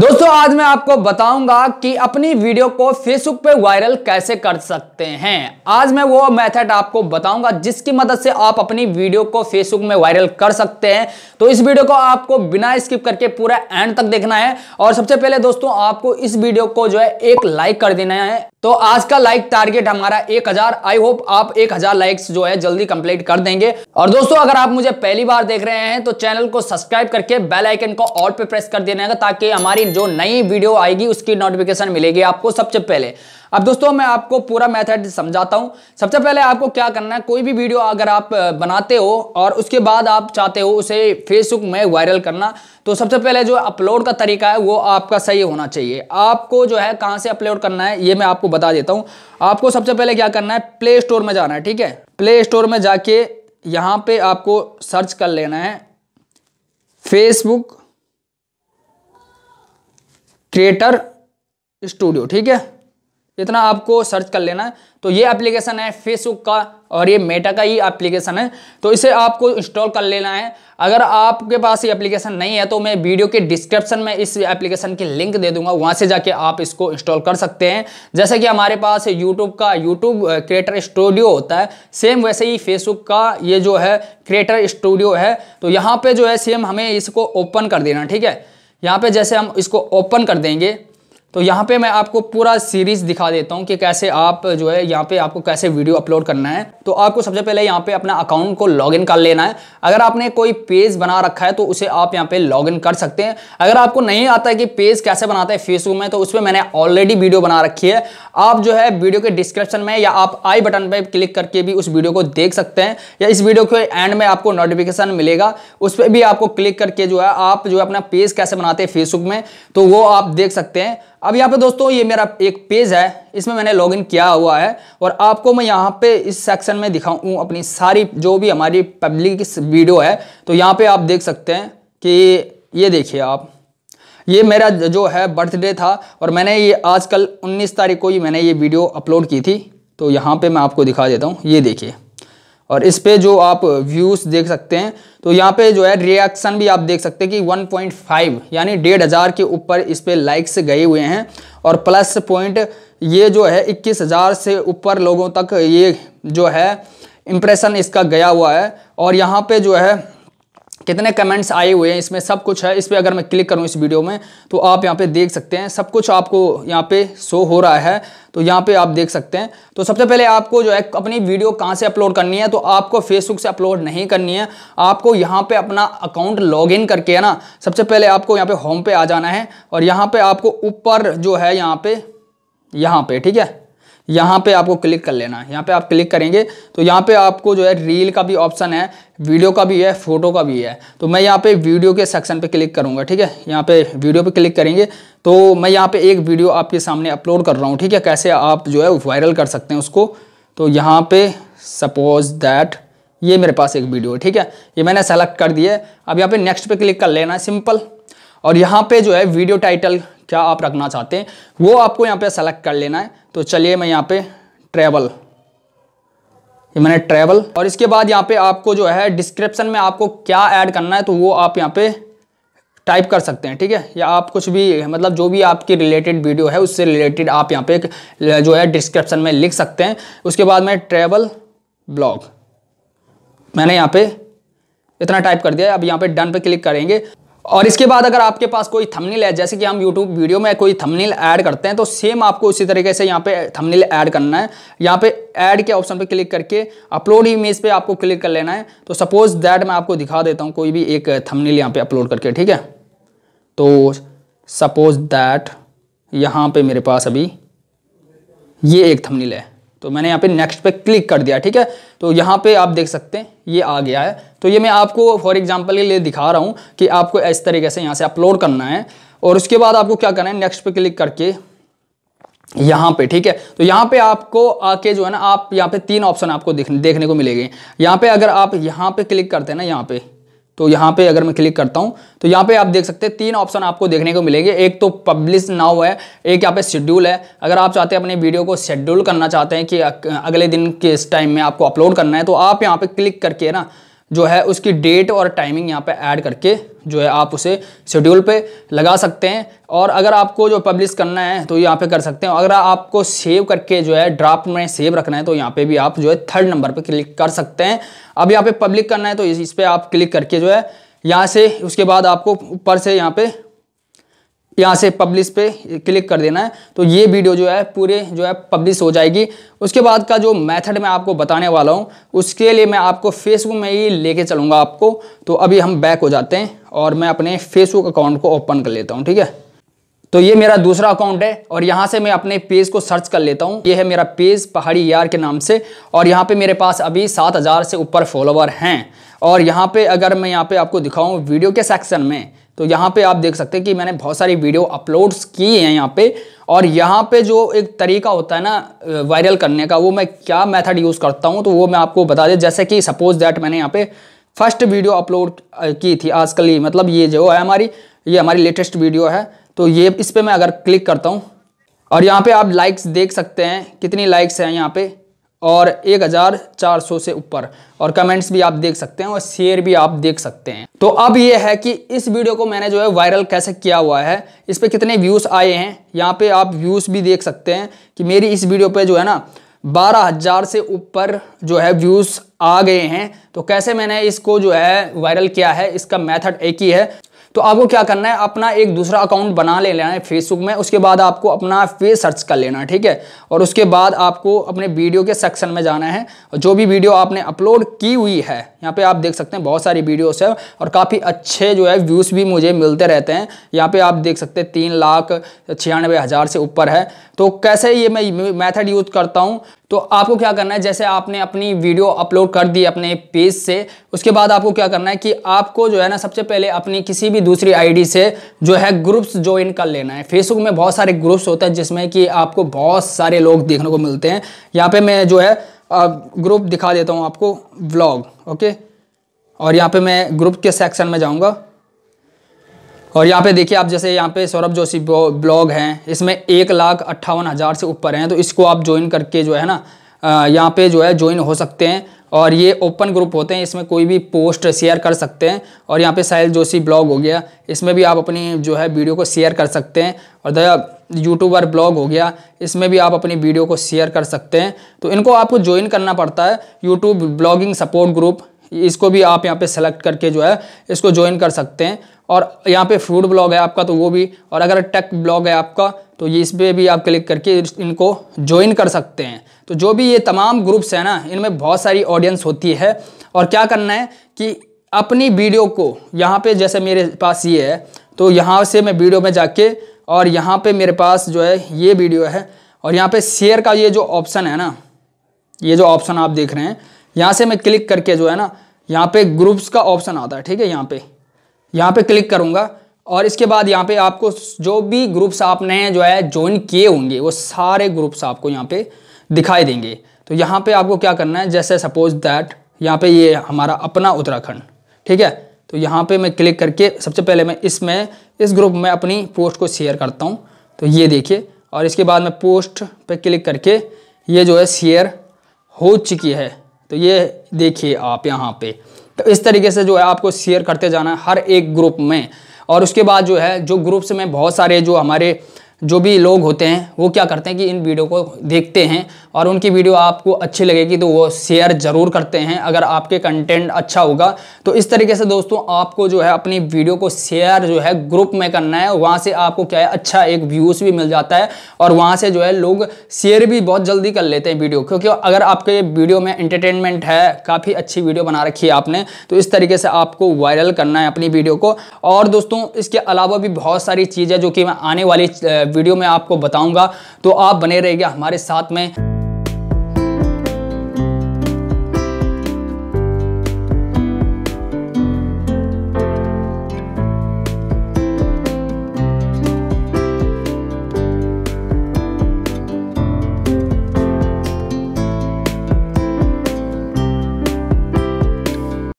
दोस्तों आज मैं आपको बताऊंगा कि अपनी वीडियो को फेसबुक पे वायरल कैसे कर सकते हैं आज मैं वो मेथड आपको बताऊंगा जिसकी मदद से आप अपनी वीडियो को फेसबुक में वायरल कर सकते हैं तो इस वीडियो को आपको बिना स्किप करके पूरा एंड तक देखना है और सबसे पहले दोस्तों आपको इस वीडियो को जो है एक लाइक कर देना है तो आज का लाइक टारगेट हमारा एक हजार आई होप आप एक हजार लाइक्स जो है जल्दी कंप्लीट कर देंगे और दोस्तों अगर आप मुझे पहली बार देख रहे हैं तो चैनल को सब्सक्राइब करके बेल आइकन को ऑल पे प्रेस कर देना है ताकि हमारी हमारी जो नई वीडियो आएगी उसकी नोटिफिकेशन मिलेगी आपको सबसे पहले अब दोस्तों मैं आपको पूरा मेथड समझाता हूँ सबसे पहले आपको क्या करना है कोई भी वीडियो अगर आप बनाते हो और उसके बाद आप चाहते हो उसे फेसबुक में वायरल करना तो सबसे पहले जो अपलोड का तरीका है वो आपका सही होना चाहिए आपको जो है कहाँ से अपलोड करना है ये मैं आपको बता देता हूँ आपको सबसे पहले क्या करना है प्ले स्टोर में जाना है ठीक है प्ले स्टोर में जाके यहाँ पे आपको सर्च कर लेना है फेसबुक क्रिएटर स्टूडियो ठीक है इतना आपको सर्च कर लेना है तो ये एप्लीकेशन है फेसबुक का और ये मेटा का ही एप्लीकेशन है तो इसे आपको इंस्टॉल कर लेना है अगर आपके पास ये एप्लीकेशन नहीं है तो मैं वीडियो के डिस्क्रिप्शन में इस एप्लीकेशन की लिंक दे दूंगा वहाँ से जाके आप इसको इंस्टॉल कर सकते हैं जैसे कि हमारे पास यूट्यूब का यूट्यूब क्रिएटर स्टूडियो होता है सेम वैसे ही फेसबुक का ये जो है क्रिएटर स्टूडियो है तो यहाँ पर जो है सेम हमें इसको ओपन कर देना ठीक है यहाँ पे जैसे हम इसको ओपन कर देंगे तो यहाँ पे मैं आपको पूरा सीरीज दिखा देता हूँ कि कैसे आप जो है यहाँ पे आपको कैसे वीडियो अपलोड करना है तो आपको सबसे पहले यहाँ पे अपना अकाउंट को लॉगिन कर लेना है अगर आपने कोई पेज बना रखा है तो उसे आप यहाँ पे लॉगिन कर सकते हैं अगर आपको नहीं आता है कि पेज कैसे बनाते हैं फेसबुक में तो उसमें मैंने ऑलरेडी वीडियो बना रखी है आप जो है वीडियो के डिस्क्रिप्शन में या आप आई बटन पर क्लिक करके भी उस वीडियो को देख सकते हैं या इस वीडियो के एंड में आपको नोटिफिकेशन मिलेगा उस पर भी आपको क्लिक करके जो है आप जो है अपना पेज कैसे बनाते हैं फेसबुक में तो वो आप देख सकते हैं अब यहाँ पे दोस्तों ये मेरा एक पेज है इसमें मैंने लॉगिन किया हुआ है और आपको मैं यहाँ पे इस सेक्शन में दिखाऊँ अपनी सारी जो भी हमारी पब्लिक वीडियो है तो यहाँ पे आप देख सकते हैं कि ये देखिए आप ये मेरा जो है बर्थडे था और मैंने ये आजकल 19 तारीख को ही मैंने ये वीडियो अपलोड की थी तो यहाँ पे मैं आपको दिखा देता हूँ ये देखिए और इस पे जो आप व्यूज़ देख सकते हैं तो यहाँ पे जो है रिएक्शन भी आप देख सकते हैं कि 1.5 यानी डेढ़ हज़ार के ऊपर इस पर लाइक्स गए हुए हैं और प्लस पॉइंट ये जो है इक्कीस हज़ार से ऊपर लोगों तक ये जो है इम्प्रेशन इसका गया हुआ है और यहाँ पे जो है कितने कमेंट्स आए हुए हैं इसमें सब कुछ है इस पर अगर मैं क्लिक करूं इस वीडियो में तो आप यहां पे देख सकते हैं सब कुछ आपको यहां पे शो हो रहा है तो यहां पे आप देख सकते हैं तो सबसे पहले आपको जो है अपनी वीडियो कहां से अपलोड करनी है तो आपको फेसबुक से अपलोड नहीं करनी है आपको यहां पे अपना अकाउंट लॉगिन करके है ना सबसे पहले आपको यहाँ पे होम पे आ जाना है और यहाँ पे आपको ऊपर जो है यहाँ पे यहाँ पे ठीक है यहाँ पे आपको क्लिक कर लेना है यहाँ पे आप क्लिक करेंगे तो यहाँ पे आपको जो है रील का भी ऑप्शन है वीडियो का भी है फोटो का भी है तो मैं यहाँ पे वीडियो के सेक्शन पे क्लिक करूँगा ठीक है यहाँ पे वीडियो पे क्लिक करेंगे तो मैं यहाँ पे एक वीडियो आपके सामने अपलोड कर रहा हूँ ठीक है कैसे आप जो है वायरल कर सकते हैं उसको तो यहाँ पे सपोज दैट ये मेरे पास एक वीडियो है ठीक है ये मैंने सेलेक्ट कर दिया है अब यहाँ पे नेक्स्ट पे क्लिक कर लेना है सिंपल और यहाँ पे जो है वीडियो टाइटल क्या आप रखना चाहते हैं वो आपको यहाँ पे सेलेक्ट कर लेना है तो चलिए मैं यहाँ पे ट्रैवल ये मैंने ट्रैवल और इसके बाद यहाँ पे आपको जो है डिस्क्रिप्शन में आपको क्या ऐड करना है तो वो आप यहाँ पे टाइप कर सकते हैं ठीक है या आप कुछ भी मतलब जो भी आपकी रिलेटेड वीडियो है उससे रिलेटेड आप यहाँ पे जो है डिस्क्रिप्शन में लिख सकते हैं उसके बाद में ट्रैवल ब्लॉग मैंने यहाँ पे इतना टाइप कर दिया अब यहाँ पे डन पे क्लिक करेंगे और इसके बाद अगर आपके पास कोई थंबनेल है जैसे कि हम यूट्यूब वीडियो में कोई थंबनेल ऐड करते हैं तो सेम आपको इसी तरीके से यहाँ पे थंबनेल ऐड करना है यहाँ पे ऐड के ऑप्शन पे क्लिक करके अपलोड इमेज पे आपको क्लिक कर लेना है तो सपोज दैट मैं आपको दिखा देता हूँ कोई भी एक थंबनेल यहाँ पे अपलोड करके ठीक है तो सपोज दैट यहाँ पर मेरे पास अभी ये एक थमनील है तो मैंने यहाँ पे नेक्स्ट पे क्लिक कर दिया ठीक है तो यहाँ पे आप देख सकते हैं ये आ गया है तो ये मैं आपको फॉर एग्जांपल के लिए दिखा रहा हूँ कि आपको इस तरीके से यहाँ से अपलोड करना है और उसके बाद आपको क्या करना है नेक्स्ट पे क्लिक करके यहाँ पे ठीक है तो यहाँ पे आपको आके जो है ना आप यहाँ पे तीन ऑप्शन आपको देखने देखने को मिलेंगे यहाँ पे अगर आप यहाँ पे क्लिक करते हैं ना यहाँ पे तो यहाँ पे अगर मैं क्लिक करता हूँ तो यहाँ पे आप देख सकते हैं तीन ऑप्शन आपको देखने को मिलेंगे एक तो पब्लिश नाउ है एक यहाँ पे शेड्यूल है अगर आप चाहते हैं अपने वीडियो को शेड्यूल करना चाहते हैं कि अगले दिन के इस टाइम में आपको अपलोड करना है तो आप यहाँ पे क्लिक करके ना जो है उसकी डेट और टाइमिंग यहाँ पे ऐड करके जो है आप उसे शेड्यूल पे लगा सकते हैं और अगर आपको जो पब्लिश करना है तो यहाँ पे कर सकते हैं अगर आपको सेव करके जो है ड्राफ्ट में सेव रखना है तो यहाँ पे भी आप जो है थर्ड नंबर पे क्लिक कर सकते हैं अब यहाँ पे पब्लिक करना है तो इस पर आप क्लिक करके जो है यहाँ से उसके बाद आपको ऊपर से यहाँ पर यहाँ से पब्लिश पे क्लिक कर देना है तो ये वीडियो जो है पूरे जो है पब्लिश हो जाएगी उसके बाद का जो मेथड मैं आपको बताने वाला हूँ उसके लिए मैं आपको फेसबुक में ही लेके चलूँगा आपको तो अभी हम बैक हो जाते हैं और मैं अपने फेसबुक अकाउंट को ओपन कर लेता हूँ ठीक है तो ये मेरा दूसरा अकाउंट है और यहाँ से मैं अपने पेज को सर्च कर लेता हूँ ये है मेरा पेज पहाड़ी यार के नाम से और यहाँ पर मेरे पास अभी सात हज़ार से ऊपर फॉलोवर हैं और यहाँ पर अगर मैं यहाँ पर आपको दिखाऊँ वीडियो के सेक्शन में तो यहाँ पे आप देख सकते हैं कि मैंने बहुत सारी वीडियो अपलोड्स की हैं यहाँ पे और यहाँ पे जो एक तरीका होता है ना वायरल करने का वो मैं क्या मेथड यूज़ करता हूँ तो वो मैं आपको बता दें जैसे कि सपोज दैट मैंने यहाँ पे फर्स्ट वीडियो अपलोड की थी आजकल ही मतलब ये जो है हमारी ये हमारी लेटेस्ट वीडियो है तो ये इस पर मैं अगर क्लिक करता हूँ और यहाँ पे आप लाइक्स देख सकते हैं कितनी लाइक्स हैं यहाँ पे और 1400 से ऊपर और कमेंट्स भी आप देख सकते हैं और शेयर भी आप देख सकते हैं तो अब ये है कि इस वीडियो को मैंने जो है वायरल कैसे किया हुआ है इस पर कितने व्यूज़ आए हैं यहाँ पे आप व्यूज़ भी देख सकते हैं कि मेरी इस वीडियो पे जो है ना बारह हज़ार से ऊपर जो है व्यूज़ आ गए हैं तो कैसे मैंने इसको जो है वायरल किया है इसका मैथड एक ही है तो आपको क्या करना है अपना एक दूसरा अकाउंट बना ले लेना है फेसबुक में उसके बाद आपको अपना फेस सर्च कर लेना है ठीक है और उसके बाद आपको अपने वीडियो के सेक्शन में जाना है जो भी वीडियो आपने अपलोड की हुई है यहाँ पे आप देख सकते हैं बहुत सारी वीडियोस है और काफ़ी अच्छे जो है व्यूज़ भी मुझे मिलते रहते हैं यहाँ पे आप देख सकते हैं तीन लाख छियानवे हज़ार से ऊपर है तो कैसे ये मैं मेथड यूज़ करता हूँ तो आपको क्या करना है जैसे आपने अपनी वीडियो अपलोड कर दी अपने पेज से उसके बाद आपको क्या करना है कि आपको जो है ना सबसे पहले अपनी किसी भी दूसरी आईडी से जो है ग्रुप्स ज्वाइन कर लेना है फेसबुक में बहुत सारे ग्रुप्स होते हैं जिसमें कि आपको बहुत सारे लोग देखने को मिलते हैं यहाँ पे मैं जो है ग्रुप दिखा देता हूँ आपको व्लॉग ओके और यहाँ पे मैं ग्रुप के सेक्शन में जाऊँगा और यहाँ पे देखिए आप जैसे यहाँ पे सौरभ जोशी ब्लॉग हैं इसमें एक लाख अट्ठावन हज़ार से ऊपर हैं तो इसको आप ज्वाइन करके जो है ना यहाँ पे जो है ज्वाइन हो सकते हैं और ये ओपन ग्रुप होते हैं इसमें कोई भी पोस्ट शेयर कर सकते हैं और यहाँ पे साहिल जोशी ब्लॉग हो गया इसमें भी आप अपनी जो है वीडियो को शेयर कर सकते हैं और दया यूट्यूबर ब्लॉग हो गया इसमें भी आप अपनी वीडियो को शेयर कर सकते हैं तो इनको आपको ज्वाइन करना पड़ता है यूट्यूब ब्लॉगिंग सपोर्ट ग्रुप इसको भी आप यहाँ पे सेलेक्ट करके जो है इसको ज्वाइन कर सकते हैं और यहाँ पे फूड ब्लॉग है आपका तो वो भी और अगर टेक ब्लॉग है आपका तो ये इस पर भी आप क्लिक करके इनको ज्वाइन कर सकते हैं तो जो भी ये तमाम ग्रुप्स हैं ना इनमें बहुत सारी ऑडियंस होती है और क्या करना है कि अपनी वीडियो को यहाँ पे जैसे मेरे पास ये है तो यहाँ से मैं वीडियो में जाके और यहाँ पे मेरे पास जो है ये वीडियो है और यहाँ पे शेयर का ये जो ऑप्शन है ना ये जो ऑप्शन आप देख रहे हैं यहाँ से मैं क्लिक करके जो है ना यहाँ पे ग्रुप्स का ऑप्शन आता है ठीक है यहाँ पे यहाँ पे क्लिक करूँगा और इसके बाद यहाँ पे आपको जो भी ग्रुप्स आपने जो है ज्वाइन किए होंगे वो सारे ग्रुप्स आपको यहाँ पे दिखाई देंगे तो यहाँ पे आपको क्या करना है जैसे सपोज दैट यहाँ पे ये हमारा अपना उत्तराखंड ठीक है तो यहाँ पे मैं क्लिक करके सबसे पहले मैं इसमें इस ग्रुप में अपनी पोस्ट को शेयर करता हूँ तो ये देखिए और इसके बाद मैं पोस्ट पर क्लिक करके ये जो है शेयर हो चुकी है तो ये देखिए आप यहाँ पर तो इस तरीके से जो है आपको शेयर करते जाना है हर एक ग्रुप में और उसके बाद जो है जो ग्रुप्स में बहुत सारे जो हमारे जो भी लोग होते हैं वो क्या करते हैं कि इन वीडियो को देखते हैं और उनकी वीडियो आपको अच्छी लगेगी तो वो शेयर ज़रूर करते हैं अगर आपके कंटेंट अच्छा होगा तो इस तरीके से दोस्तों आपको जो है अपनी वीडियो को शेयर जो है ग्रुप में करना है वहाँ से आपको क्या है अच्छा एक व्यूज़ भी मिल जाता है और वहाँ से जो है लोग शेयर भी बहुत जल्दी कर लेते हैं वीडियो क्योंकि अगर आपके वीडियो में इंटरटेनमेंट है काफ़ी अच्छी वीडियो बना रखी है आपने तो इस तरीके से आपको वायरल करना है अपनी वीडियो को और दोस्तों इसके अलावा भी बहुत सारी चीज़ें जो कि मैं आने वाली वीडियो में आपको बताऊंगा तो आप बने रहिएगा हमारे साथ में